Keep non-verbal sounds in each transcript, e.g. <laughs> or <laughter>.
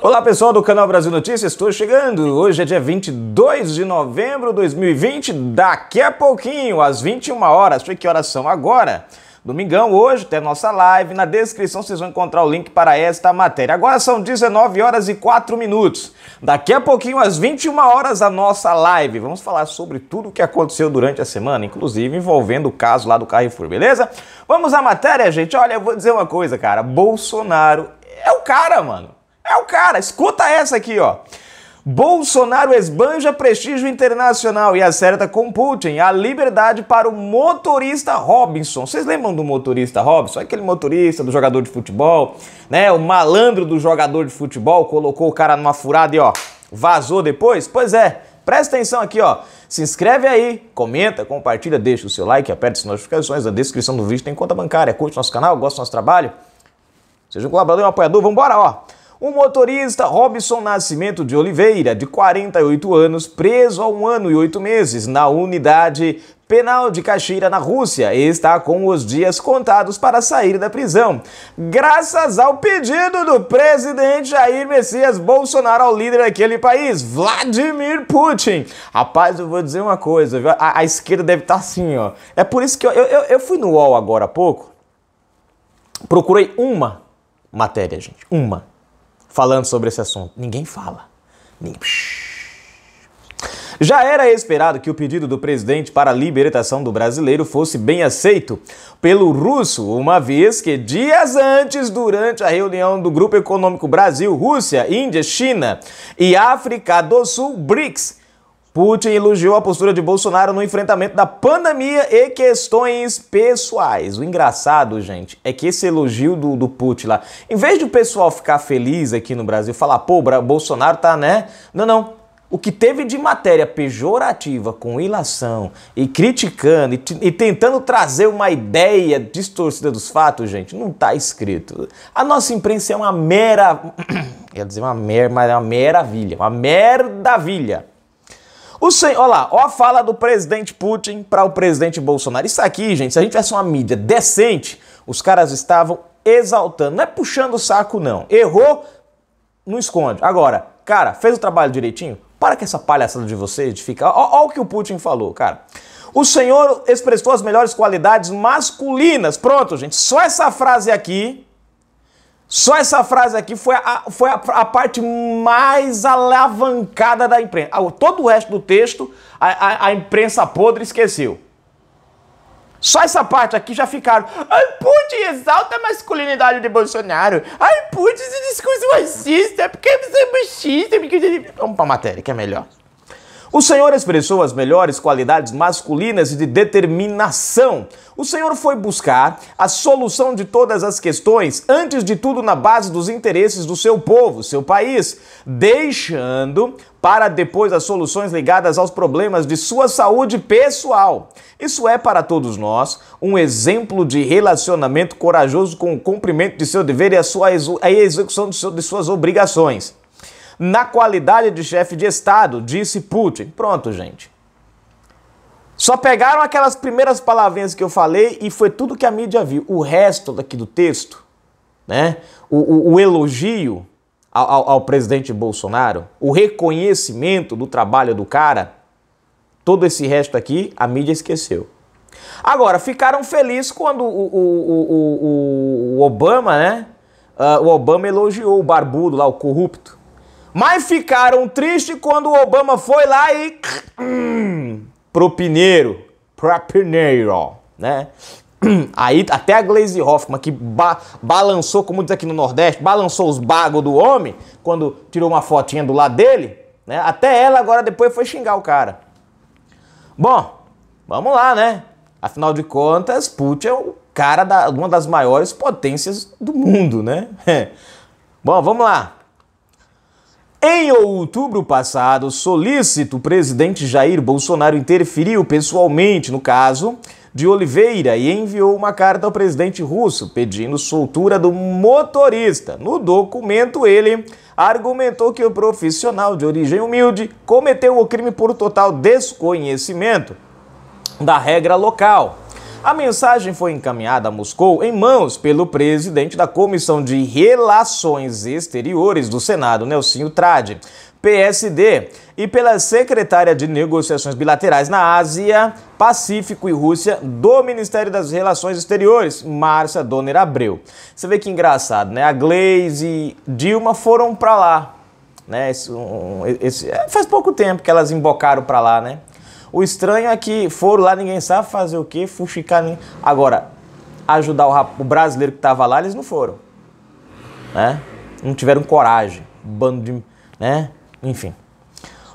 Olá pessoal do canal Brasil Notícias, estou chegando. Hoje é dia 22 de novembro de 2020, daqui a pouquinho, às 21 horas. Foi que horas são agora. Domingão, hoje, tem nossa live. Na descrição vocês vão encontrar o link para esta matéria. Agora são 19 horas e 4 minutos. Daqui a pouquinho, às 21 horas, a nossa live. Vamos falar sobre tudo o que aconteceu durante a semana, inclusive envolvendo o caso lá do Carrefour, beleza? Vamos à matéria, gente. Olha, eu vou dizer uma coisa, cara. Bolsonaro é o cara, mano é o cara. Escuta essa aqui, ó. Bolsonaro esbanja prestígio internacional e acerta com Putin a liberdade para o motorista Robinson. Vocês lembram do motorista Robinson? Aquele motorista do jogador de futebol, né? O malandro do jogador de futebol colocou o cara numa furada e ó, vazou depois? Pois é, presta atenção aqui, ó. Se inscreve aí, comenta, compartilha, deixa o seu like, aperta as notificações, na descrição do vídeo tem conta bancária, curte nosso canal, gosta do nosso trabalho. Seja um colaborador e um apoiador, vambora, ó. O motorista Robson Nascimento de Oliveira, de 48 anos, preso há um ano e oito meses na unidade penal de Caxira, na Rússia, e está com os dias contados para sair da prisão. Graças ao pedido do presidente Jair Messias Bolsonaro, ao líder daquele país, Vladimir Putin. Rapaz, eu vou dizer uma coisa, viu? A, a esquerda deve estar tá assim, ó. É por isso que eu, eu, eu fui no UOL agora há pouco, procurei uma matéria, gente, uma falando sobre esse assunto. Ninguém fala. Já era esperado que o pedido do presidente para a libertação do brasileiro fosse bem aceito pelo russo, uma vez que dias antes, durante a reunião do Grupo Econômico Brasil, Rússia, Índia, China e África do Sul, BRICS, Putin elogiou a postura de Bolsonaro no enfrentamento da pandemia e questões pessoais. O engraçado, gente, é que esse elogio do, do Putin lá, em vez do pessoal ficar feliz aqui no Brasil, falar, pô, Bolsonaro tá, né? Não, não. O que teve de matéria pejorativa com ilação e criticando e, e, tentando trazer uma ideia distorcida dos fatos, gente, não está escrito. A nossa imprensa é uma mera. ia <clears throat> dizer uma mera, mas é uma meravilha, uma merdavilha. O senhor, olha lá, ó a fala do presidente Putin para o presidente Bolsonaro. Isso aqui, gente, se a gente tivesse uma mídia decente, os caras estavam exaltando, não é puxando o saco não. Errou, não esconde. Agora, cara, fez o trabalho direitinho? Para com essa palhaçada de vocês de ficar. Olha o que o Putin falou, cara. O senhor expressou as melhores qualidades masculinas. Pronto, gente. Só essa frase aqui só essa frase aqui foi a, foi a, a parte mais alavancada da imprensa. Ah, todo o resto do texto a, a, a imprensa podre esqueceu. Só essa parte aqui já ficaram. Ai, ah, Putin exalta a masculinidade de Bolsonaro. Ai, ah, Putin, esse discurso racista, é porque você é machista. É porque... Vamos pra matéria, que é melhor. O Senhor expressou as melhores qualidades masculinas e de determinação. O Senhor foi buscar a solução de todas as questões, antes de tudo na base dos interesses do seu povo, seu país, deixando para depois as soluções ligadas aos problemas de sua saúde pessoal. Isso é para todos nós um exemplo de relacionamento corajoso com o cumprimento de seu dever e a, sua execução de suas obrigações na qualidade de chefe de Estado, disse Putin. Pronto, gente. Só pegaram aquelas primeiras palavrinhas que eu falei e foi tudo que a mídia viu. O resto daqui do texto, né? O, o, o elogio ao, ao, ao presidente Bolsonaro, o reconhecimento do trabalho do cara, todo esse resto aqui a mídia esqueceu. Agora, ficaram felizes quando o, o, o, o Obama, né? Uh, o Obama elogiou o barbudo lá, o corrupto mas ficaram tristes quando o Obama foi lá e hum, pro Pinheiro, pra Pinheiro, né? <clears throat> Aí até a Glaze Hoffman, que ba balançou, como diz aqui no Nordeste, balançou os bagos do homem quando tirou uma fotinha do lado dele, né? Até ela agora depois foi xingar o cara. Bom, vamos lá, né? Afinal de contas, Putin é o cara da uma das maiores potências do mundo, né? <laughs> Bom, vamos lá. Em outubro passado, solícito, o presidente Jair Bolsonaro interferiu pessoalmente no caso de Oliveira e enviou uma carta ao presidente russo pedindo soltura do motorista. No documento, ele argumentou que o profissional de origem humilde cometeu o crime por total desconhecimento da regra local a mensagem foi encaminhada a Moscou em mãos pelo presidente da Comissão de Relações Exteriores do Senado, Nelsinho Trade, PSD, e pela secretária de Negociações Bilaterais na Ásia, Pacífico e Rússia do Ministério das Relações Exteriores, Márcia Donner Abreu. Você vê que engraçado, né? A Gleise e Dilma foram para lá, né? Esse, um, esse, faz pouco tempo que elas embocaram para lá, né? O estranho é que foram lá, ninguém sabe fazer o quê, fuxicar. Nem... Agora, ajudar o, o brasileiro que estava lá, eles não foram. Né? Não tiveram coragem. Bando de. Né? Enfim.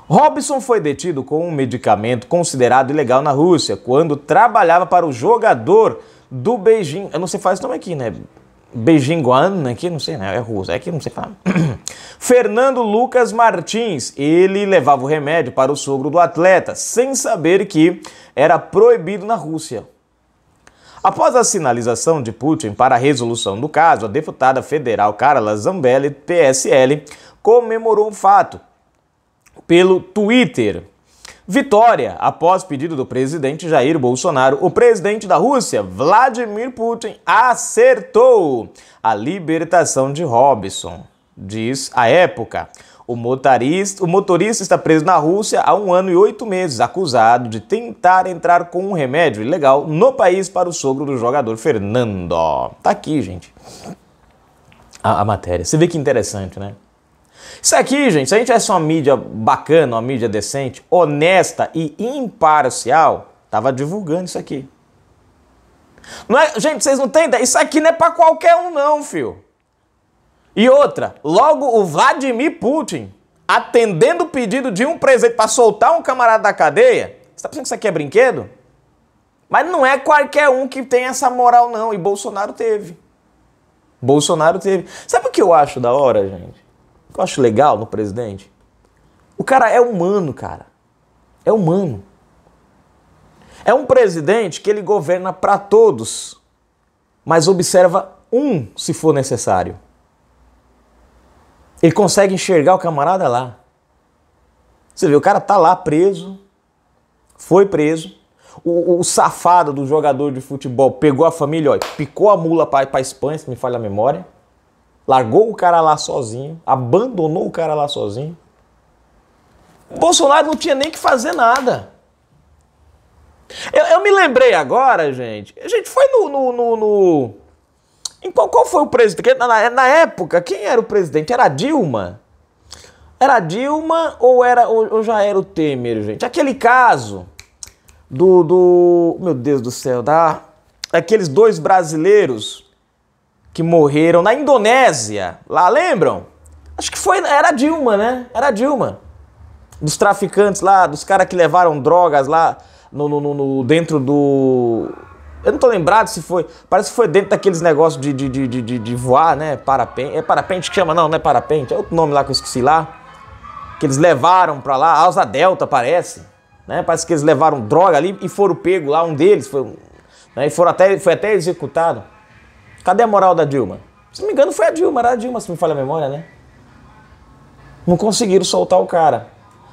Robson foi detido com um medicamento considerado ilegal na Rússia quando trabalhava para o jogador do Beijing. Eu não sei falar esse nome aqui, né? Beijinguan aqui, né, não sei, né? É russo, é que não sei falar. <clears throat> Fernando Lucas Martins, ele levava o remédio para o sogro do atleta, sem saber que era proibido na Rússia. Após a sinalização de Putin para a resolução do caso, a deputada federal Carla Zambelli, PSL, comemorou o fato pelo Twitter. Vitória, após pedido do presidente Jair Bolsonaro, o presidente da Rússia, Vladimir Putin, acertou a libertação de Robson, diz a época. O motorista, o motorista está preso na Rússia há um ano e oito meses, acusado de tentar entrar com um remédio ilegal no país para o sogro do jogador Fernando. Tá aqui, gente. A, a matéria. Você vê que interessante, né? Isso aqui, gente, se a gente tivesse uma mídia bacana, uma mídia decente, honesta e imparcial, tava divulgando isso aqui. Não é, gente, vocês não entendem? Isso aqui não é para qualquer um, não, filho. E outra, logo o Vladimir Putin atendendo o pedido de um presidente para soltar um camarada da cadeia. Você tá pensando que isso aqui é brinquedo? Mas não é qualquer um que tem essa moral, não. E Bolsonaro teve. Bolsonaro teve. Sabe o que eu acho da hora, gente? eu acho legal no presidente? O cara é humano, cara. É humano. É um presidente que ele governa para todos, mas observa um se for necessário. Ele consegue enxergar o camarada lá. Você vê, o cara tá lá preso, foi preso. O, o safado do jogador de futebol pegou a família, ó, picou a mula para pra Espanha, se me falha a memória largou o cara lá sozinho, abandonou o cara lá sozinho. Bolsonaro não tinha nem que fazer nada. Eu, eu me lembrei agora, gente. A gente foi no. no, no, no... Em qual, qual foi o presidente? Na, na época, quem era o presidente? Era a Dilma? Era a Dilma ou, era, ou, ou já era o Temer, gente? Aquele caso do, do. Meu Deus do céu, da. Aqueles dois brasileiros que morreram na Indonésia. Lá lembram? Acho que foi era Dilma, né? Era a Dilma. Dos traficantes lá, dos caras que levaram drogas lá no, no, no, dentro do eu não tô lembrado se foi. Parece que foi dentro daqueles negócios de, de, de, de, de voar, né? Parapente. É parapente que chama? Não, não é parapente. É outro nome lá que eu esqueci lá. Que eles levaram pra lá. Alza Delta, parece. Né? Parece que eles levaram droga ali e foram pego lá. Um deles foi. Né? E foram até, foi até executado. Cadê a moral da Dilma? Se não me engano, foi a Dilma, era a Dilma, se me falha a memória, né? Não conseguiram soltar o cara.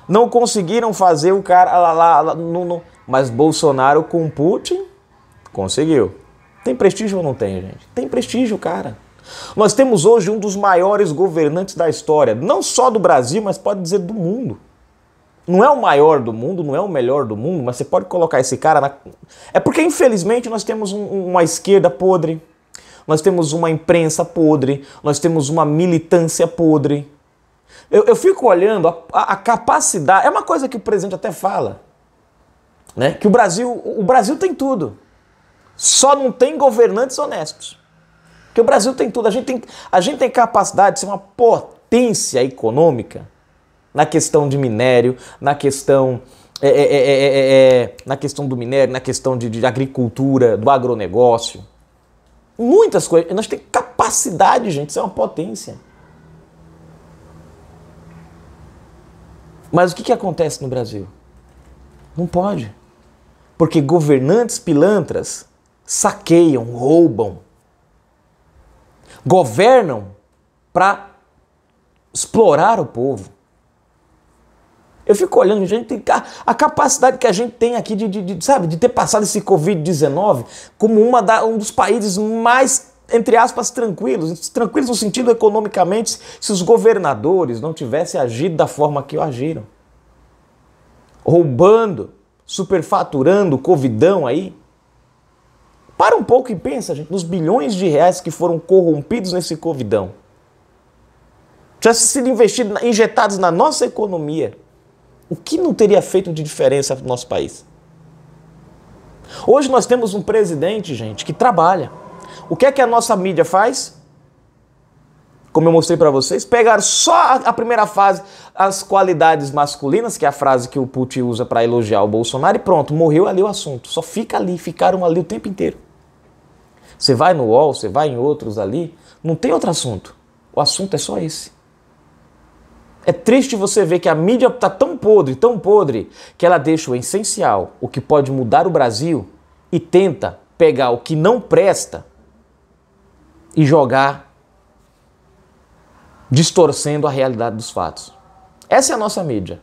Não conseguiram fazer o cara. Lá, lá, lá no, no. Mas Bolsonaro com Putin conseguiu. Tem prestígio ou não tem, gente? Tem prestígio, cara. Nós temos hoje um dos maiores governantes da história, não só do Brasil, mas pode dizer do mundo. Não é o maior do mundo, não é o melhor do mundo, mas você pode colocar esse cara na. É porque, infelizmente, nós temos um, uma esquerda podre, nós temos uma imprensa podre, nós temos uma militância podre. Eu, eu fico olhando a, a, a, capacidade, é uma coisa que o presidente até fala, né? Que o Brasil, o Brasil tem tudo. Só não tem governantes honestos. Porque o Brasil tem tudo. A gente tem, a gente tem capacidade de ser uma potência econômica na questão de minério, na questão é, é, é, na questão do minério, na questão de, de agricultura, do agronegócio. Muitas coisas. Nós temos capacidade, gente. Isso é uma potência. Mas o que, que acontece no Brasil? Não pode. Porque governantes pilantras saqueiam, roubam, governam para explorar o povo. Eu fico olhando, gente, a capacidade que a gente tem aqui de, de, de sabe, de ter passado esse Covid-19 como uma da, um dos países mais entre aspas, tranquilos, tranquilos no sentido economicamente, se os governadores não tivessem agido da forma que agiram. Roubando, superfaturando, covidão aí. Para um pouco e pensa, gente, nos bilhões de reais que foram corrompidos nesse covidão. tivesse sido investido injetados na nossa economia o que não teria feito de diferença para o nosso país? Hoje nós temos um presidente, gente, que trabalha. O que é que a nossa mídia faz? Como eu mostrei para vocês, pegar só a primeira fase, as qualidades masculinas, que é a frase que o Putin usa para elogiar o Bolsonaro, e pronto, morreu ali o assunto. Só fica ali, ficaram ali o tempo inteiro. Você vai no UOL, você vai em outros ali, não tem outro assunto. O assunto é só esse. É triste você ver que a mídia está tão podre, tão podre, que ela deixa o essencial, o que pode mudar o Brasil, e tenta pegar o que não presta e jogar distorcendo a realidade dos fatos. Essa é a nossa mídia.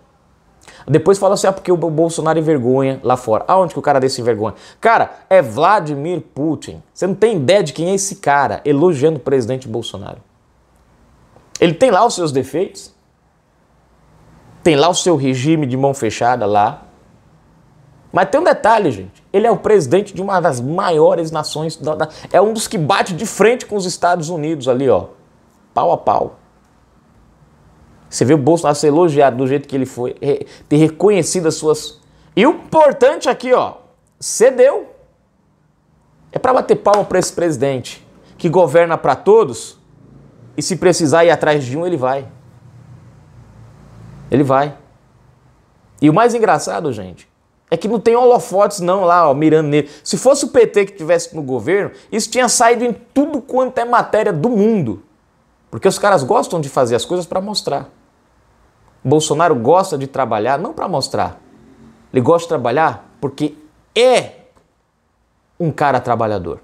Depois fala assim, ah, porque o Bolsonaro envergonha lá fora. Aonde que o cara desse envergonha? Cara, é Vladimir Putin. Você não tem ideia de quem é esse cara elogiando o presidente Bolsonaro. Ele tem lá os seus defeitos, tem lá o seu regime de mão fechada lá. Mas tem um detalhe, gente. Ele é o presidente de uma das maiores nações, da, da, é um dos que bate de frente com os Estados Unidos ali, ó, pau a pau. Você vê o Bolsonaro ser elogiado do jeito que ele foi, ter reconhecido as suas. E o importante aqui, ó, cedeu. É para bater palma para esse presidente que governa para todos e se precisar ir atrás de um, ele vai. Ele vai. E o mais engraçado, gente, é que não tem holofotes não lá, ó, mirando nele. Se fosse o PT que tivesse no governo, isso tinha saído em tudo quanto é matéria do mundo. Porque os caras gostam de fazer as coisas para mostrar. Bolsonaro gosta de trabalhar não para mostrar. Ele gosta de trabalhar porque é um cara trabalhador.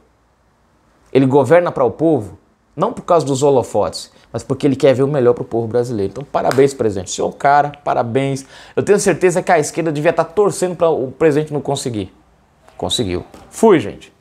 Ele governa para o povo não por causa dos holofotes, mas porque ele quer ver o melhor para o povo brasileiro. Então, parabéns, presidente. Seu é cara, parabéns. Eu tenho certeza que a esquerda devia estar tá torcendo para o presidente não conseguir. Conseguiu. Fui, gente.